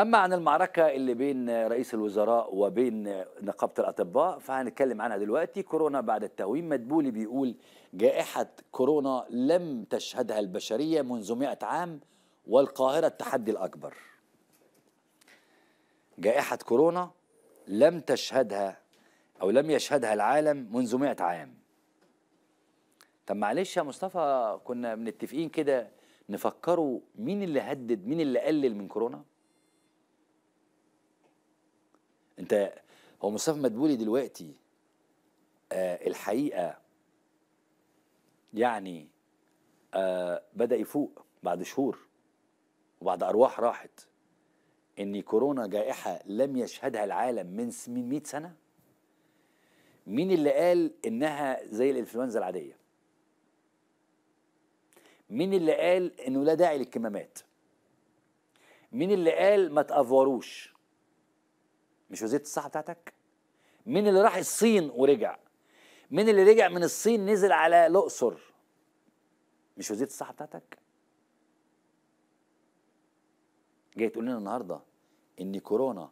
اما عن المعركه اللي بين رئيس الوزراء وبين نقابه الاطباء فهنتكلم عنها دلوقتي كورونا بعد التهويم مدبولي بيقول جائحه كورونا لم تشهدها البشريه منذ 100 عام والقاهره التحدي الاكبر جائحه كورونا لم تشهدها او لم يشهدها العالم منذ 100 عام طب معلش يا مصطفى كنا متفقين كده نفكروا مين اللي هدد مين اللي قلل من كورونا انت هو مصطفى مدبولي دلوقتي آه الحقيقه يعني آه بدا يفوق بعد شهور وبعد ارواح راحت ان كورونا جائحه لم يشهدها العالم من 100 سنه مين اللي قال انها زي الانفلونزا العاديه مين اللي قال انه لا داعي للكمامات مين اللي قال ما تافوروش مش وزيره الصحه بتاعتك مين اللي راح الصين ورجع مين اللي رجع من الصين نزل على الاقصر مش وزيره الصحه بتاعتك جاي تقول لنا النهارده ان كورونا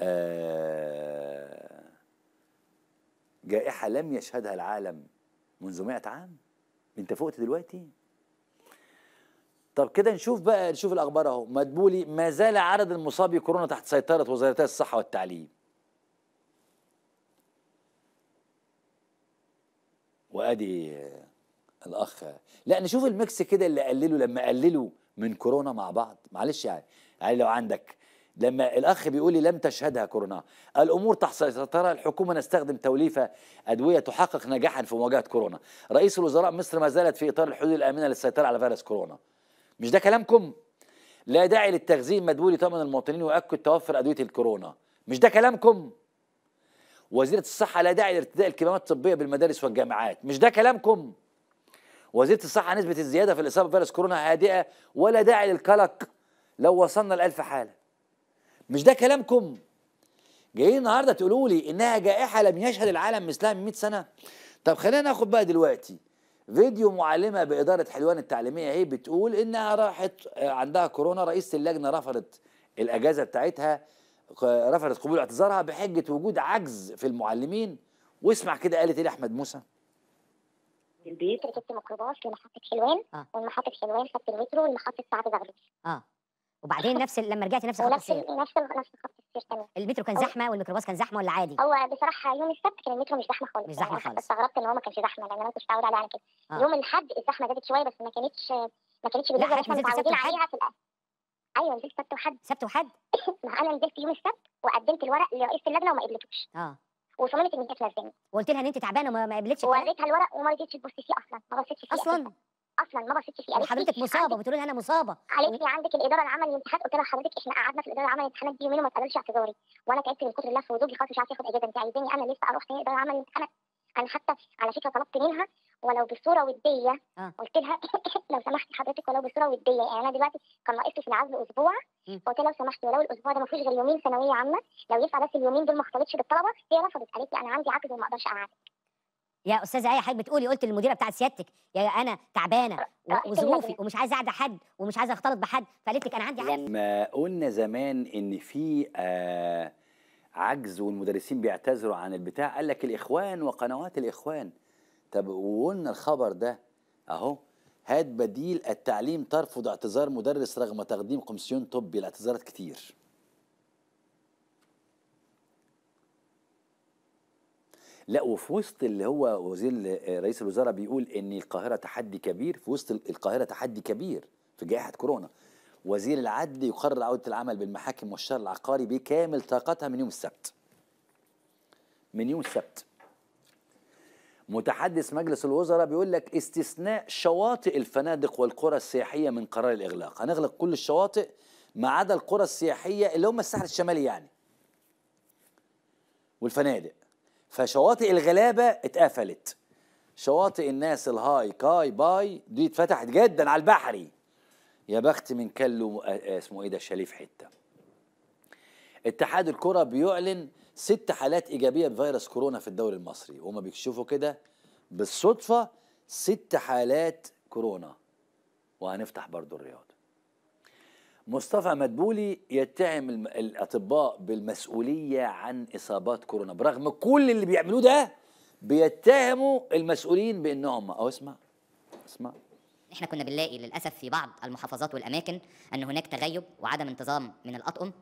آه جائحه لم يشهدها العالم منذ 100 عام انت فقت دلوقتي طب كده نشوف بقى نشوف الاخبار اهو مدبولي ما زال عدد المصابين كورونا تحت سيطره وزارتي الصحه والتعليم وادي الاخ لا نشوف الميكس كده اللي قللوا لما قللوا من كورونا مع بعض معلش يعني يعني لو عندك لما الاخ بيقول لي لم تشهدها كورونا الامور تحت سيطره الحكومه نستخدم توليفه ادويه تحقق نجاحا في مواجهه كورونا رئيس الوزراء مصر ما زالت في اطار الحدود الامنه للسيطره على فيروس كورونا مش ده كلامكم لا داعي للتخزين مدبولي طمن المواطنين ويؤكد توفر ادويه الكورونا مش ده كلامكم وزيره الصحه لا داعي لارتداء الكمامات الطبيه بالمدارس والجامعات مش ده كلامكم وزيره الصحه نسبه الزياده في الاصابه بفيروس كورونا هادئه ولا داعي للقلق لو وصلنا 1000 حاله مش ده كلامكم جايين النهارده تقولوا لي انها جائحه لم يشهد العالم مثلها من 100 سنه طب خلينا ناخد بقى دلوقتي فيديو معلمه باداره حلوان التعليميه هي بتقول انها راحت آه، عندها كورونا رئيسه اللجنه رفضت الاجازه بتاعتها رفضت قبول اعتذارها بحجه وجود عجز في المعلمين واسمع كده قالت ايه أحمد موسى البيت ركبت ميكروباص لمحطه حلوان آه. والمحطة حلوان خدت المترو لمحطه سعد زغلول اه وبعدين نفس لما رجعت نفس الخط السير نفس نفس خط السير تمام المترو كان زحمه والميكروباص كان زحمه ولا عادي هو بصراحه يوم السبت كان المترو مش زحمه خالص مش زحمه خالص يعني خالص استغربت ان هو ما كانش زحمه لان انا ما كنتش متعوده عليه على كده آه. يوم الاحد الزحمه زادت شويه بس ما كانتش ما كانتش لي احنا متعودين عليها في الاخر ايوه نزلت سبت وحد سبت وحد ما انا نزلت يوم السبت وقدمت الورق لرئيس اللجنه وما قبلتوش اه وصممت ان هي تنزلني وقلت لها ان انت تعبانه وما قبلتش ووريتها الورق وما رضيتش تبص فيه اصلا ما بصيتش فيه اصلا اصلا ما بثقش فيه قالت حضرتك مصابه بتقولي لي انا مصابه قالت إيه؟ لي عندك الاداره العمل الامتحان قلت لها حضرتك احنا قعدنا في الاداره العمل الامتحانات دي يومين وما اتقبلش اعتذاري وانا تعبت من كتر اللف وزوجي خلاص مش عارف ياخد اجازه انت عايزاني انا لسه اروح تاني اداره العمل الامتحانات انا حتى على فكره طلبت منها ولو بصوره وديه آه. قلت لها لو سمحتي حضرتك ولو بصوره وديه يعني انا دلوقتي كان ناقص في العزل اسبوع فقلت لها لو سمحتي ولو الاسبوع ده ما فيهوش غير يومين ثانويه عامه لو ينفع بس اليومين دول ما اختلطش بالطلبه هي رفضت قالت لي انا عندي عقد وما اقدرش اقعدك يا استاذه اي حاجه بتقولي قلت للمديره بتاعت سيادتك يا انا تعبانه وظروفي ومش عايزه اعدى حد ومش عايزه اختلط بحد فقالت لك انا عندي عجز لما قلنا زمان ان في آه عجز والمدرسين بيعتذروا عن البتاع قال لك الاخوان وقنوات الاخوان طب وقلنا الخبر ده اهو هات بديل التعليم ترفض اعتذار مدرس رغم تقديم قمسيون طبي الاعتذارات كتير لا وفي وسط اللي هو وزير آه، رئيس الوزراء بيقول ان القاهره تحدي كبير في وسط القاهره تحدي كبير في جائحه كورونا وزير العدل يقرر عوده العمل بالمحاكم والشر العقاري بكامل طاقتها من يوم السبت من يوم السبت متحدث مجلس الوزراء بيقول لك استثناء شواطئ الفنادق والقرى السياحيه من قرار الاغلاق هنغلق كل الشواطئ ما عدا القرى السياحيه اللي هم الساحل الشمالي يعني والفنادق فشواطئ الغلابه اتقفلت شواطئ الناس الهاي كاي باي دي اتفتحت جدا على البحري يا بخت من كله آه، آه، اسمه ايه ده شليف حته اتحاد الكره بيعلن ست حالات ايجابيه بفيروس كورونا في الدوري المصري وهم بيكشفوا كده بالصدفه ست حالات كورونا وهنفتح برضو الرياض مصطفى مدبولي يتهم الاطباء بالمسؤوليه عن اصابات كورونا برغم كل اللي بيعملوه ده بيتهموا المسؤولين بانهم او اسمع اسمع احنا كنا بنلاقي للاسف في بعض المحافظات والاماكن ان هناك تغيب وعدم انتظام من الاطقم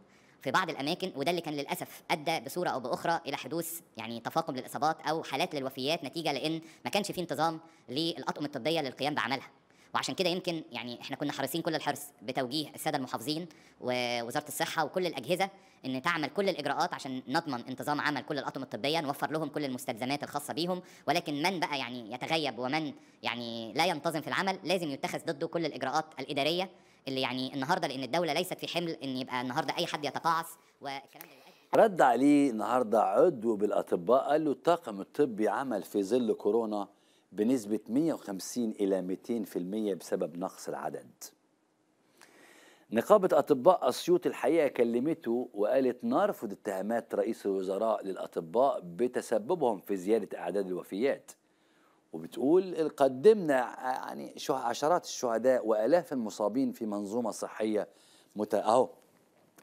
في بعض الاماكن وده اللي كان للاسف ادى بصوره او باخرى الى حدوث يعني تفاقم للاصابات او حالات للوفيات نتيجه لان ما كانش في انتظام للاطقم الطبيه للقيام بعملها وعشان كده يمكن يعني احنا كنا حريصين كل الحرص بتوجيه الساده المحافظين ووزاره الصحه وكل الاجهزه ان تعمل كل الاجراءات عشان نضمن انتظام عمل كل الاطقم الطبيه نوفر لهم كل المستلزمات الخاصه بيهم ولكن من بقى يعني يتغيب ومن يعني لا ينتظم في العمل لازم يتخذ ضده كل الاجراءات الاداريه اللي يعني النهارده لان الدوله ليست في حمل ان يبقى النهارده اي حد يتقاعس والكلام ده رد عليه النهارده عضو بالاطباء قال له الطاقم الطبي عمل في ظل كورونا بنسبة 150 إلى 200% بسبب نقص العدد نقابة أطباء أسيوط الحقيقة كلمته وقالت نرفض اتهامات رئيس الوزراء للأطباء بتسببهم في زيادة أعداد الوفيات وبتقول قدمنا يعني عشرات الشهداء وآلاف المصابين في منظومة صحية متى أهو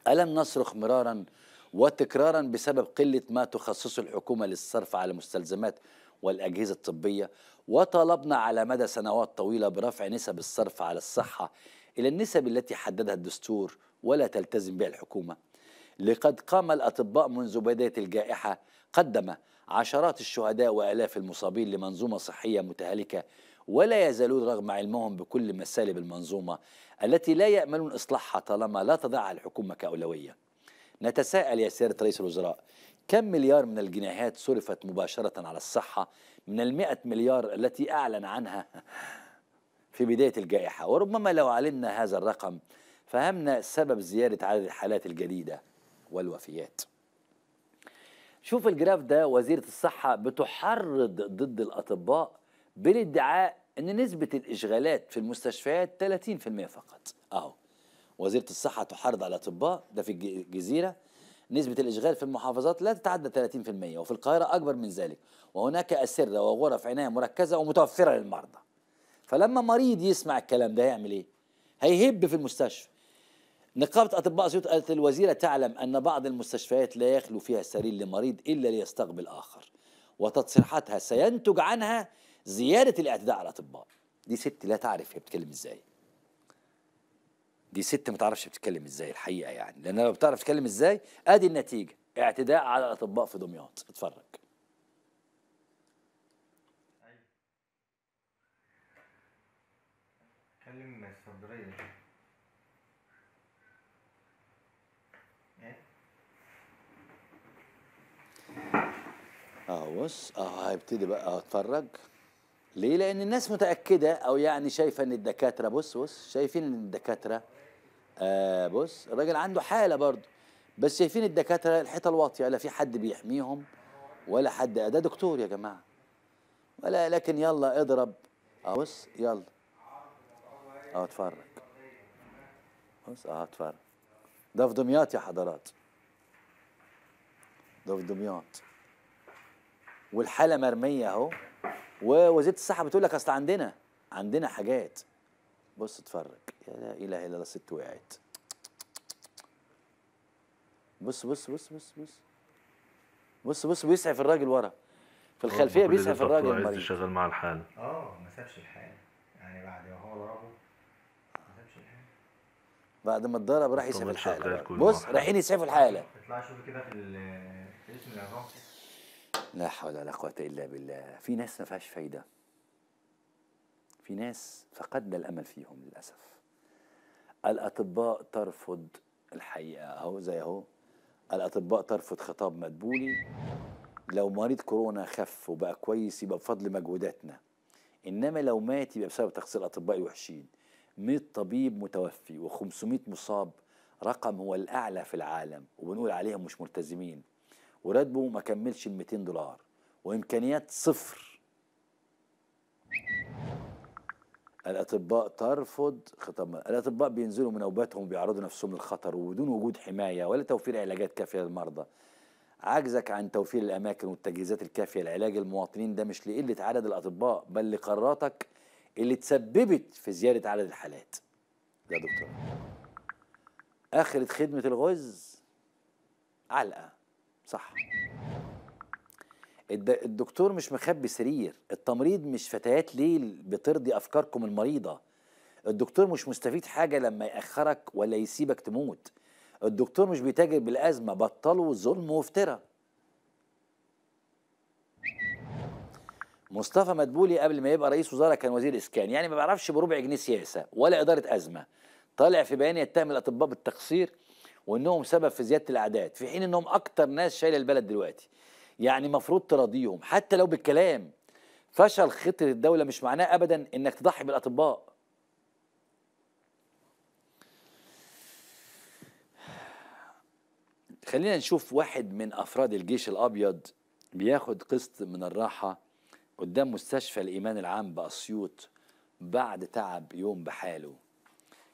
ألم نصرخ مرارا وتكرارا بسبب قلة ما تخصصه الحكومة للصرف على المستلزمات والأجهزة الطبية وطالبنا على مدى سنوات طويلة برفع نسب الصرف على الصحة إلى النسب التي حددها الدستور ولا تلتزم بها الحكومة لقد قام الأطباء منذ بداية الجائحة قدم عشرات الشهداء وآلاف المصابين لمنظومة صحية متهالكة ولا يزالون رغم علمهم بكل مسالب المنظومة التي لا يأملون إصلاحها طالما لا تضعها الحكومة كأولوية نتساءل يا سيادة رئيس الوزراء كم مليار من الجنيهات صرفت مباشرة على الصحة من المئة مليار التي أعلن عنها في بداية الجائحة وربما لو علمنا هذا الرقم فهمنا سبب زيادة عدد الحالات الجديدة والوفيات شوف الجراف ده وزيرة الصحة بتحرض ضد الأطباء بالادعاء أن نسبة الإشغالات في المستشفيات 30% فقط أهو وزيرة الصحة تحرض على الأطباء ده في الجزيرة نسبة الإشغال في المحافظات لا تتعدى 30% وفي القاهرة أكبر من ذلك وهناك أسرة وغرف عناية مركزة ومتوفرة للمرضى فلما مريض يسمع الكلام ده هيعمل إيه؟ هيهب في المستشفى نقابة أطباء أسيوط قالت الوزيرة تعلم أن بعض المستشفيات لا يخلو فيها سرير لمريض إلا ليستقبل آخر وتصريحاتها سينتج عنها زيادة الاعتداء على الأطباء دي ست لا تعرف هي بتتكلم إزاي دي ست ما تعرفش بتتكلم ازاي الحقيقه يعني لان لو بتعرف تتكلم ازاي ادي النتيجه اعتداء على الاطباء في دمياط اتفرج اتكلم إيه؟ آه، بص اه هيبتدي بقى آه، اتفرج ليه؟ لأن الناس متأكدة أو يعني شايفة إن الدكاترة بص بص شايفين إن الدكاترة آه بص الراجل عنده حاله برضه بس شايفين الدكاتره الحيطه الواطيه لا في حد بيحميهم ولا حد ده دكتور يا جماعه ولا لكن يلا اضرب اه بص يلا اه اتفرج بص اه اتفرج ده في دمياط يا حضرات ده في دمياط والحاله مرميه اهو ووزيره الصحه بتقول لك اصل عندنا عندنا حاجات بص اتفرج يا لا اله الا الله ست وقعت بص بص بص بص بص بص بص بيسعف الراجل ورا في الخلفيه بيسعف الراجل المريض شغال مع الحال اه ما سابش الحال يعني بعد ما هو ضربه ما سابش الحال بعد ما اتضرب راح يسعف الحاله بص رايحين يسعفوا الحاله اطلع شوف كده في الاسم العراقي لا حول ولا قوه الا بالله في ناس ما فيهاش فايده في ناس فقدنا الأمل فيهم للأسف الأطباء ترفض الحقيقة أهو زي أهو الأطباء ترفض خطاب مدبولي لو مريض كورونا خف وبقى كويس يبقى بفضل مجهوداتنا إنما لو مات يبقى بسبب تقصير الاطباء وحشين 100 طبيب متوفي و500 مصاب رقم هو الأعلى في العالم وبنقول عليهم مش ملتزمين وراتبه ما كملش ال 200 دولار وإمكانيات صفر الاطباء ترفض خطاب الاطباء بينزلوا من نوباتهم وبيعرضوا نفسهم للخطر وبدون وجود حمايه ولا توفير علاجات كافيه للمرضى عجزك عن توفير الاماكن والتجهيزات الكافيه لعلاج المواطنين ده مش لقله عدد الاطباء بل لقراراتك اللي تسببت في زياده عدد الحالات يا دكتور اخره خدمه الغز علقه صح الدكتور مش مخبي سرير التمريض مش فتيات ليل بترضي افكاركم المريضه الدكتور مش مستفيد حاجه لما ياخرك ولا يسيبك تموت الدكتور مش بيتاجر بالازمه بطلوا ظلم وافترا مصطفى مدبولي قبل ما يبقى رئيس وزراء كان وزير اسكان يعني ما بعرفش بربع جنيه سياسه ولا اداره ازمه طالع في بيان يتهم الاطباء بالتقصير وانهم سبب في زياده الاعداد في حين انهم اكتر ناس شايله البلد دلوقتي يعني مفروض تراضيهم حتى لو بالكلام فشل خطة الدولة مش معناه أبدا إنك تضحي بالأطباء خلينا نشوف واحد من أفراد الجيش الأبيض بياخد قسط من الراحة قدام مستشفى الإيمان العام بأسيوط بعد تعب يوم بحاله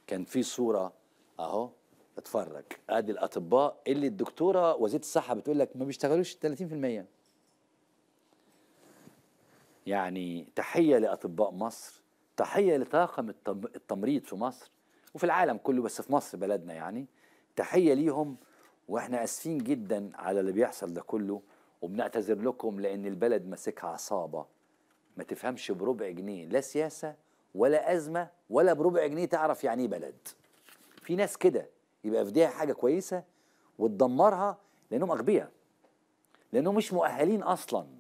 كان في صورة أهو اتفرج ادي الاطباء اللي الدكتوره وزيره الصحه بتقول لك ما بيشتغلوش 30% يعني تحيه لاطباء مصر تحيه لطاقم التمريض في مصر وفي العالم كله بس في مصر بلدنا يعني تحيه ليهم واحنا اسفين جدا على اللي بيحصل ده كله وبنعتذر لكم لان البلد ماسكها عصابه ما تفهمش بربع جنيه لا سياسه ولا ازمه ولا بربع جنيه تعرف يعني ايه بلد في ناس كده يبقى في حاجه كويسه وتدمرها لانهم اغبياء لانهم مش مؤهلين اصلا